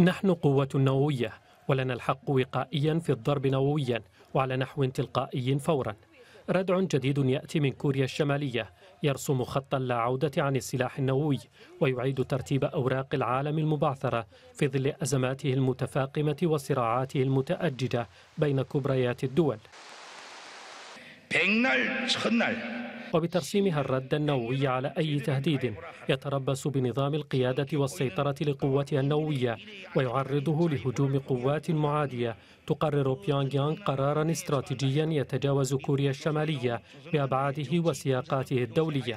نحن قوة نووية ولنا الحق وقائيا في الضرب نوويا وعلى نحو تلقائي فورا ردع جديد يأتي من كوريا الشمالية يرسم خطا لا عودة عن السلاح النووي ويعيد ترتيب أوراق العالم المبعثرة في ظل أزماته المتفاقمة وصراعاته المتأججة بين كبريات الدول وبترسيمها الرد النووي على أي تهديد يتربص بنظام القيادة والسيطرة لقوتها النووية ويعرضه لهجوم قوات معادية تقرر بيونغ يانغ قرارا استراتيجيا يتجاوز كوريا الشمالية بأبعاده وسياقاته الدولية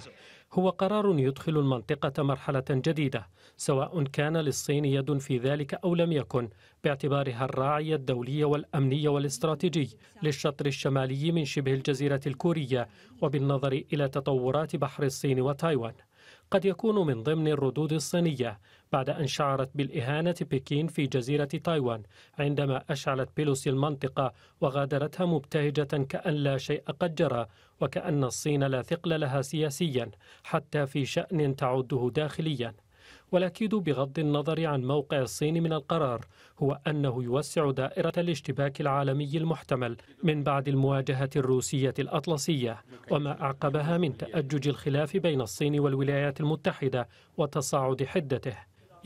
هو قرار يدخل المنطقة مرحلة جديدة سواء كان للصين يد في ذلك أو لم يكن باعتبارها الراعي الدولي والأمني والاستراتيجي للشطر الشمالي من شبه الجزيرة الكورية وبالنظر إلى تطورات بحر الصين وتايوان قد يكون من ضمن الردود الصينية بعد أن شعرت بالإهانة بكين في جزيرة تايوان عندما أشعلت بيلوسي المنطقة وغادرتها مبتهجة كأن لا شيء قد جرى وكأن الصين لا ثقل لها سياسيا حتى في شأن تعده داخليا والأكيد بغض النظر عن موقع الصين من القرار هو أنه يوسع دائرة الاشتباك العالمي المحتمل من بعد المواجهة الروسية الأطلسية وما أعقبها من تأجج الخلاف بين الصين والولايات المتحدة وتصاعد حدته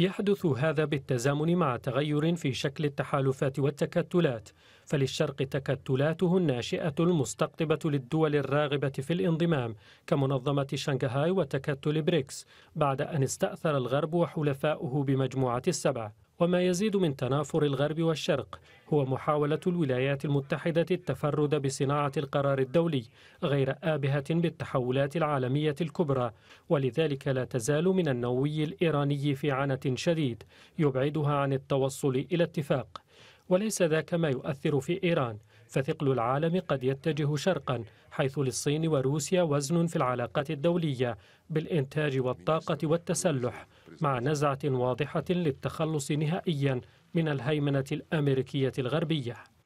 يحدث هذا بالتزامن مع تغير في شكل التحالفات والتكتلات فللشرق تكتلاته الناشئة المستقطبة للدول الراغبة في الانضمام كمنظمة شنغهاي وتكتل بريكس بعد أن استأثر الغرب وحلفاؤه بمجموعة السبع وما يزيد من تنافر الغرب والشرق هو محاولة الولايات المتحدة التفرد بصناعة القرار الدولي غير آبهة بالتحولات العالمية الكبرى ولذلك لا تزال من النووي الإيراني في عنة شديد يبعدها عن التوصل إلى اتفاق وليس ذاك ما يؤثر في إيران فثقل العالم قد يتجه شرقا حيث للصين وروسيا وزن في العلاقات الدولية بالإنتاج والطاقة والتسلح مع نزعة واضحة للتخلص نهائيا من الهيمنة الأمريكية الغربية